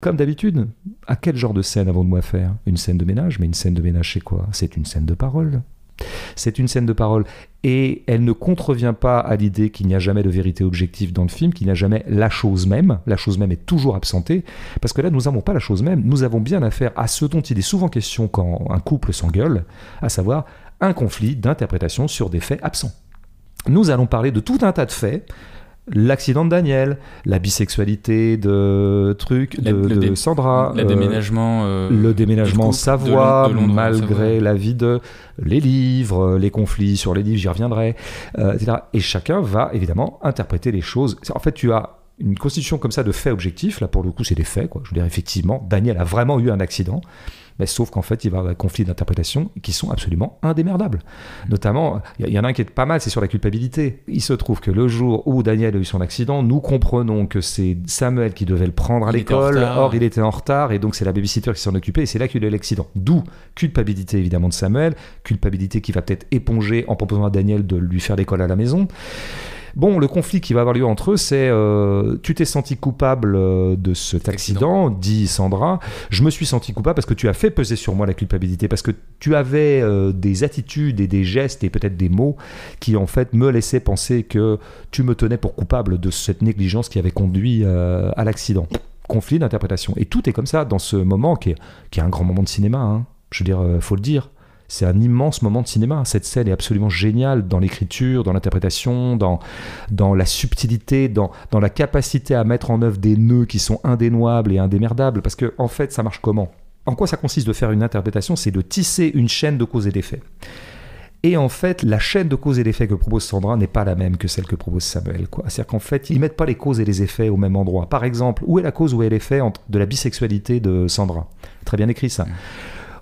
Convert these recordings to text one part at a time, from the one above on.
Comme d'habitude, à quel genre de scène avons-nous faire Une scène de ménage, mais une scène de ménage c'est quoi C'est une scène de parole. C'est une scène de parole et elle ne contrevient pas à l'idée qu'il n'y a jamais de vérité objective dans le film, qu'il n'y a jamais la chose même. La chose même est toujours absentée parce que là nous n'avons pas la chose même. Nous avons bien affaire à ce dont il est souvent question quand un couple s'engueule, à savoir un conflit d'interprétation sur des faits absents. Nous allons parler de tout un tas de faits l'accident de Daniel, la bisexualité de truc de, Sandra, le euh, déménagement, euh, le déménagement Savoie, malgré la vie de les livres, les conflits sur les livres, j'y reviendrai, euh, etc. Et chacun va évidemment interpréter les choses. En fait, tu as une constitution comme ça de faits objectifs. Là, pour le coup, c'est des faits. Quoi. Je veux dire, effectivement, Daniel a vraiment eu un accident. Mais bah, sauf qu'en fait, il va y avoir des conflits d'interprétation qui sont absolument indémerdables. Notamment, il y, en a un qui est pas mal, c'est sur la culpabilité. Il se trouve que le jour où Daniel a eu son accident, nous comprenons que c'est Samuel qui devait le prendre à l'école. Or, il était en retard et donc c'est la babysitter qui s'en occupait et c'est là qu'il a eu l'accident. D'où culpabilité évidemment de Samuel, culpabilité qui va peut-être éponger en proposant à Daniel de lui faire l'école à la maison. Bon, le conflit qui va avoir lieu entre eux, c'est euh, tu t'es senti coupable euh, de cet accident, dit Sandra. Je me suis senti coupable parce que tu as fait peser sur moi la culpabilité, parce que tu avais euh, des attitudes et des gestes et peut-être des mots qui en fait me laissaient penser que tu me tenais pour coupable de cette négligence qui avait conduit à l'accident. Conflit d'interprétation. Et tout est comme ça dans ce moment qui est, un grand moment de cinéma. Hein. Je veux dire, faut le dire c'est un immense moment de cinéma. Cette scène est absolument géniale dans l'écriture, dans l'interprétation, dans, dans la subtilité, dans, la capacité à mettre en œuvre des nœuds qui sont indénoables et indémerdables. Parce que, en fait, ça marche comment En quoi ça consiste de faire une interprétation C'est de tisser une chaîne de causes et d'effets. Et en fait, la chaîne de causes et d'effets que propose Sandra n'est pas la même que celle que propose Samuel. C'est-à-dire qu'en fait, ils mettent pas les causes et les effets au même endroit. Par exemple, où est la cause, où est l'effet de la bisexualité de Sandra Très bien écrit ça.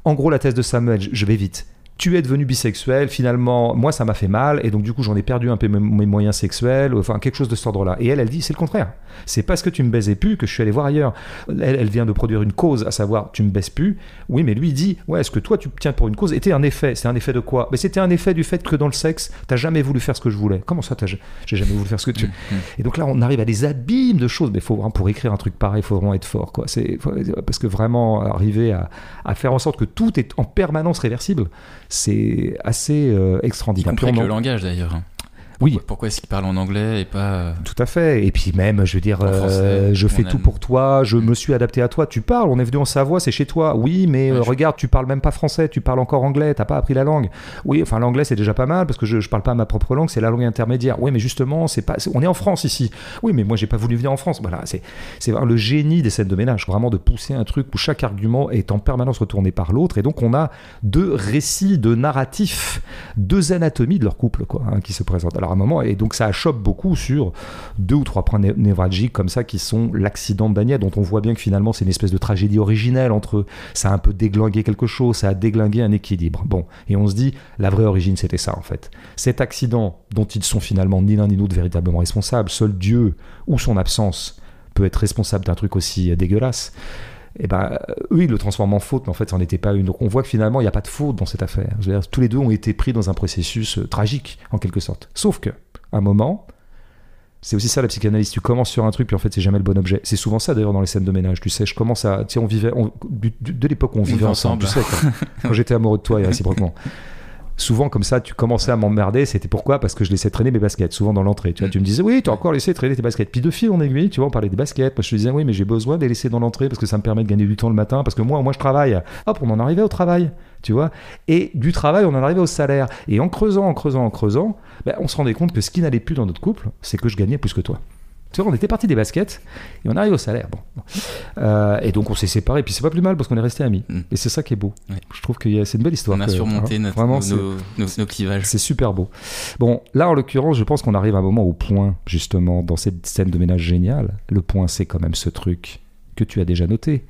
En gros, la thèse de Samuel, je vais vite, tu es devenu bisexuel, finalement, moi ça m'a fait mal, et donc du coup j'en ai perdu un peu mes moyens sexuels, enfin quelque chose de ce ordre-là. Et elle, elle dit, c'est le contraire. C'est parce que tu me baisais plus que je suis allé voir ailleurs. Elle, vient de produire une cause, à savoir, tu me baisses plus. Oui, mais lui dit, ouais, est-ce que toi tu tiens pour une cause était un effet. C'est un effet de quoi Mais c'était un effet du fait que dans le sexe, t'as jamais voulu faire ce que je voulais. Comment ça, t'as, j'ai jamais voulu faire ce que tu. Mm, mm. et donc là, on arrive à des abîmes de choses, mais faut, hein, pour écrire un truc pareil, faut vraiment être fort, quoi. C'est, parce que vraiment arriver à, à faire en sorte que tout est en permanence réversible c'est assez euh, extraordinaire. Y le langage d'ailleurs. Oui. Pourquoi est-ce qu'il parle en anglais et pas. Euh, tout à fait. Et puis même, je veux dire, euh, je fais tout pour toi, je me suis adapté à toi. Tu parles, on est venu en Savoie, c'est chez toi. Oui, mais euh, regarde, tu parles même pas français, tu parles encore anglais, t'as pas appris la langue. Oui, enfin, l'anglais, c'est déjà pas mal parce que je, je parle pas ma propre langue, c'est la langue intermédiaire. Oui, mais justement, c'est pas, on est en France ici. Oui, mais moi, j'ai pas voulu venir en France. Voilà, c'est le génie des scènes de ménage, vraiment de pousser un truc où chaque argument est en permanence retourné par l'autre. Et donc, on a deux récits, deux narratifs, deux anatomies de leur couple, quoi, hein, qui se présentent. Alors, un moment, et donc ça chope beaucoup sur deux ou trois points névralgiques comme ça qui sont l'accident de Daniel, dont on voit bien que finalement c'est une espèce de tragédie originelle entre ça a un peu déglingué quelque chose, ça a déglingué un équilibre. Bon, et on se dit la vraie origine c'était ça en fait. Cet accident dont ils sont finalement ni l'un ni l'autre véritablement responsables, seul Dieu ou son absence peut être responsable d'un truc aussi euh, dégueulasse et eh ben eux le transforment en faute mais en fait ça n'était pas une donc on voit que finalement il n'y a pas de faute dans cette affaire tous les deux ont été pris dans un processus euh, tragique en quelque sorte sauf que à un moment c'est aussi ça la psychanalyse tu commences sur un truc puis en fait c'est jamais le bon objet c'est souvent ça d'ailleurs dans les scènes de ménage tu sais je commence à tu on vivait de l'époque on vivait ensemble, tu sais, quand j'étais amoureux de toi et réciproquement souvent comme ça, tu commençais à m'emmerder. C'était pourquoi Parce que je laissais traîner mes baskets, souvent dans l'entrée. Tu vois, tu me disais, oui, tu as encore laissé traîner tes baskets. Puis de fil en aiguille, tu vois, on parlait des baskets. Moi, je te disais, oui, mais j'ai besoin de les laisser dans l'entrée parce que ça me permet de gagner du temps le matin, parce que moi, moi, je travaille. Hop, on en arrivait au travail, tu vois. Et du travail, on en arrivait au salaire. Et en creusant, en creusant, en creusant, ben, on se rendait compte que ce qui n'allait plus dans notre couple, c'est que je gagnais plus que toi on était parti des baskets et on arrive au salaire. Euh, et donc on s'est séparés. Et puis c'est pas plus mal parce qu'on est resté amis. Mm. Et c'est ça qui est beau. Je trouve que c'est une belle histoire. On a surmonté hein, nos, clivages. C'est super beau. Bon, là en l'occurrence, je pense qu'on arrive à un moment au point, justement, dans cette scène de ménage géniale. Le point, c'est quand même ce truc que tu as déjà noté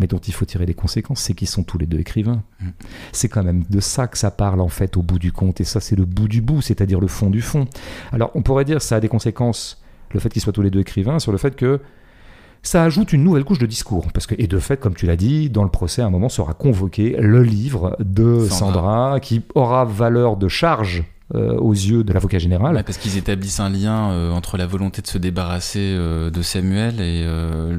mais dont il faut tirer des conséquences, c'est qu'ils sont tous les deux écrivains. Mm. C'est quand même de ça que ça parle en fait au bout du compte, et ça c'est le bout du bout, c'est-à-dire le fond du fond. Alors on pourrait dire ça a des conséquences le fait qu'ils soient tous les deux écrivains, sur le fait que ça ajoute une nouvelle couche de discours. Parce que, et de fait, comme tu l'as dit, dans le procès, à un moment sera convoqué le livre de Sandra, qui aura valeur de charge euh, aux yeux de l'avocat général. parce qu'ils établissent un lien euh, entre la volonté de se débarrasser euh, de Samuel et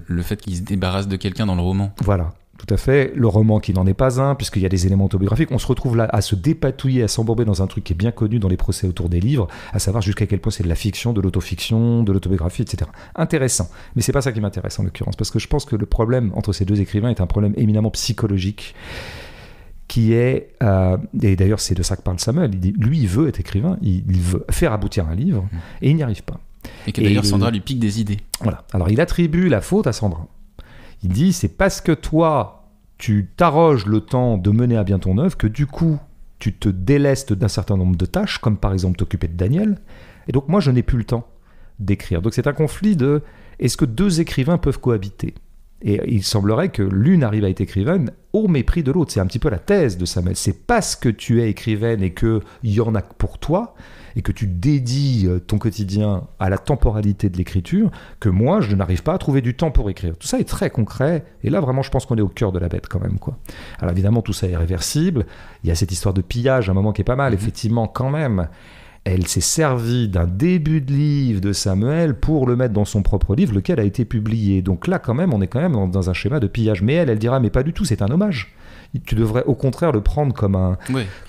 le fait qu'ils se débarrassent de quelqu'un dans le roman. Voilà. Tout à fait. Le roman qui n'en est pas un, puisqu'il y a des éléments autobiographiques. On se retrouve là à se dépatouiller, à s'embourber dans un truc qui est bien connu dans les procès autour des livres, à savoir jusqu'à quel point c'est de la fiction, de l'autofiction, de l'autobiographie, etc. Intéressant. Mais c'est pas ça qui m'intéresse en l'occurrence, parce que je pense que le problème entre ces deux écrivains est un problème éminemment psychologique qui est, euh, et d'ailleurs c'est de ça que parle Samuel, lui il veut être écrivain, il, il veut faire aboutir un livre, mmh. et il n'y arrive pas. Et que d'ailleurs Sandra lui pique des idées. Voilà. Alors il attribue la faute à Sandra. Il dit c'est parce que toi, tu t'arroges le temps de mener à bien ton œuvre que du coup, tu te délestes d'un certain nombre de tâches, comme par exemple t'occuper de Daniel. Et donc moi, je n'ai plus le temps d'écrire. Donc c'est un conflit de est-ce que deux écrivains peuvent cohabiter et il semblerait que l'une arrive à être écrivaine au mépris de l'autre. C'est un petit peu la thèse de Samuel. C'est parce que tu es écrivaine et qu'il y en a pour toi, et que tu dédies euh, ton quotidien à la temporalité de l'écriture, que moi, je n'arrive pas à trouver du temps pour écrire. Tout ça est très concret. Et là, vraiment, je pense qu'on est au cœur de la bête quand même. Quoi. Alors évidemment, tout ça est réversible. Il y a cette histoire de pillage, à un moment qui est pas mal, mm-hmm. effectivement, quand même. Elle s'est servie d'un début de livre de Samuel pour le mettre dans son propre livre, lequel a été publié. Donc là, quand même, on est quand même dans un schéma de pillage. Mais elle, elle dira, mais pas du tout, c'est un hommage tu devrais au contraire le prendre comme un,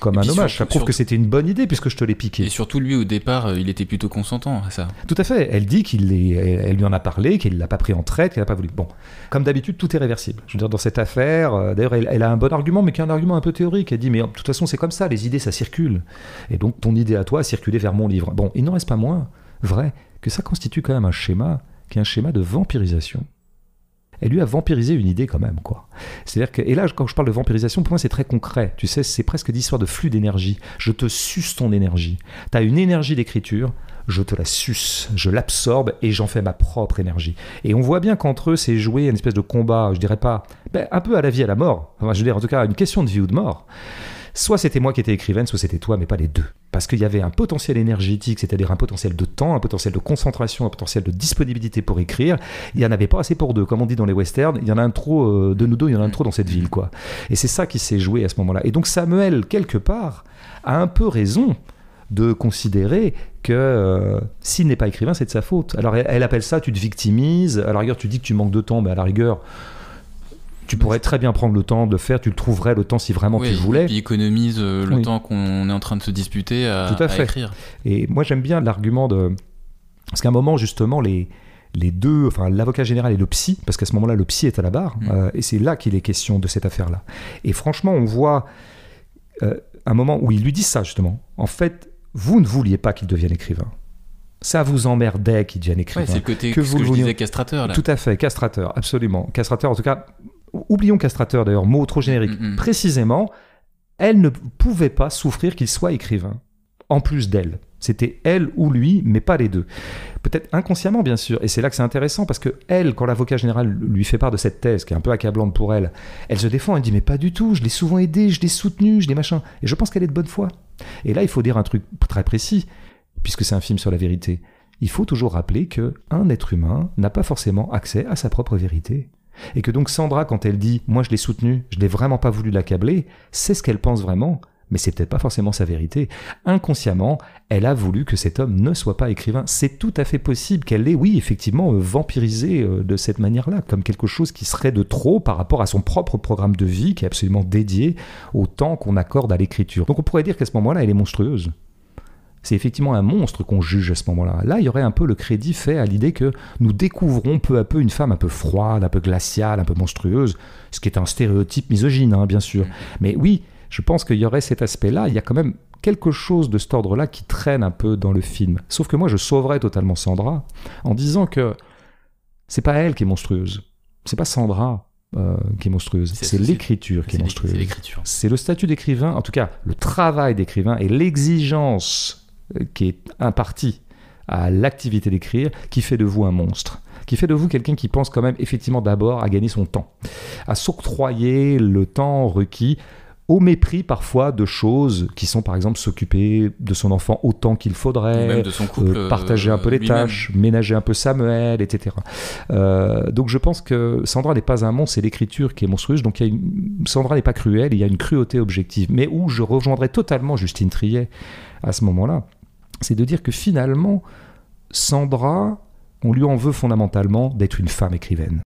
comme un hommage. ça prouve que c'était une bonne idée puisque je te l'ai piqué. Et surtout, lui, au départ, euh, il était plutôt consentant à ça. Tout à fait. Elle dit qu'il elle lui en a parlé, qu'il l'a pas pris en traite, qu'elle n'a pas voulu. Bon, comme d'habitude, tout est réversible. Je veux dire, dans cette affaire, euh, d'ailleurs, elle, a un bon argument, mais qui est un argument un peu théorique. Elle dit, mais oh, de toute façon, c'est comme ça, les idées, ça circule. Et donc, ton idée à toi circule vers mon livre. Bon, il n'en reste pas moins vrai que ça constitue quand même un schéma qui est un schéma de vampirisation. Elle lui a vampirisé une idée quand même, quoi. C'est-à-dire que, et là, quand je parle de vampirisation, pour moi, c'est très concret. Tu sais, c'est presque d'histoire de flux d'énergie. Je te suce ton énergie. Tu as une énergie d'écriture, je te la suce, je l'absorbe et j'en fais ma propre énergie. Et on voit bien qu'entre eux, c'est joué une espèce de combat, je dirais pas, ben, un peu à la vie, à la mort. Enfin, je veux dire, en tout cas, une question de vie ou de mort soit c'était moi qui étais écrivaine, soit c'était toi, mais pas les deux. Parce qu'il y avait un potentiel énergétique, c'est-à-dire un potentiel de temps, un potentiel de concentration, un potentiel de disponibilité pour écrire. Il n'y en avait pas assez pour deux. Comme on dit dans les westerns, il y en a un trop euh, de nous deux, il y en a un trop dans cette ville. quoi. Et c'est ça qui s'est joué à ce moment-là. Et donc Samuel, quelque part, a un peu raison de considérer que euh, s'il n'est pas écrivain, c'est de sa faute. Alors elle, elle appelle ça, tu te victimises, à la rigueur tu dis que tu manques de temps, mais à la rigueur tu pourrais très bien prendre le temps de faire, tu le trouverais le temps si vraiment tu le voulais. Et puis économise euh, le temps qu'on est en train de se disputer à, écrire. Et moi j'aime bien l'argument de. Parce qu'à un moment, justement, les, les deux, enfin l'avocat général et le psy, parce qu'à ce moment-là, le psy est à la barre, mm. euh, et c'est là qu'il est question de cette affaire-là. Et franchement, on voit euh, un moment où il lui dit ça, justement. En fait, vous ne vouliez pas qu'il devienne écrivain. Ça vous emmerdait qu'il devienne écrivain. Ouais, c'est le côté que, vous que je disais castrateur. Là. Tout à fait, castrateur, absolument. Castrateur, en tout cas, oublions castrateur d'ailleurs, mot trop générique, mm, mm. précisément, elle ne pouvait pas souffrir qu'il soit écrivain, en plus d'elle. C'était elle ou lui, mais pas les deux. Peut-être inconsciemment, bien sûr. Et c'est là que c'est intéressant parce que elle, quand l'avocat général lui fait part de cette thèse qui est un peu accablante pour elle, elle se défend. Elle dit mais pas du tout. Je l'ai souvent aidé, je l'ai soutenu, je l'ai machin. Et je pense qu'elle est de bonne foi. Et là, il faut dire un truc très précis, puisque c'est un film sur la vérité. Il faut toujours rappeler que être humain n'a pas forcément accès à sa propre vérité. Et que donc Sandra, quand elle dit Moi je l'ai soutenue, je n'ai vraiment pas voulu l'accabler, c'est ce qu'elle pense vraiment, mais c'est peut-être pas forcément sa vérité. Inconsciemment, elle a voulu que cet homme ne soit pas écrivain. C'est tout à fait possible qu'elle l'ait, oui, effectivement, euh, vampirisé euh, de cette manière-là, comme quelque chose qui serait de trop par rapport à son propre programme de vie, qui est absolument dédié au temps qu'on accorde à l'écriture. Donc on pourrait dire qu'à ce moment-là, elle est monstrueuse c'est effectivement un monstre qu'on juge à ce moment-là. Là, il y aurait un peu le crédit fait à l'idée que nous découvrons peu à peu une femme un peu froide, un peu glaciale, un peu monstrueuse, ce qui est un stéréotype misogyne, hein, bien sûr. Mm. Mais oui, je pense qu'il y aurait cet aspect-là. Il y a quand même quelque chose de cet ordre-là qui traîne un peu dans le film. Sauf que moi, je sauverais totalement Sandra en disant que c'est pas elle qui est monstrueuse, c'est pas Sandra. Euh, qui est monstrueuse. C'est l'écriture qui est monstrueuse. C'est le statut d'écrivain, en tout cas le travail d'écrivain et l'exigence euh, qui est imparti à l'activité d'écrire qui fait de vous un monstre, qui fait de vous quelqu'un qui pense quand même effectivement d'abord à gagner son temps, à s'octroyer le temps requis au mépris parfois de choses qui sont par exemple s'occuper de son enfant autant qu'il faudrait, de son euh, partager un peu euh, les tâches, ménager un peu Samuel, etc. donc je pense que Sandra n'est pas un monstre, c'est l'écriture qui est monstrueuse. Donc Sandra n'est pas cruelle, il y a une cruauté objective. Mais où je rejoindrais totalement Justine Trier à ce moment-là, c'est de dire que finalement, Sandra, on lui en veut fondamentalement d'être une femme écrivaine.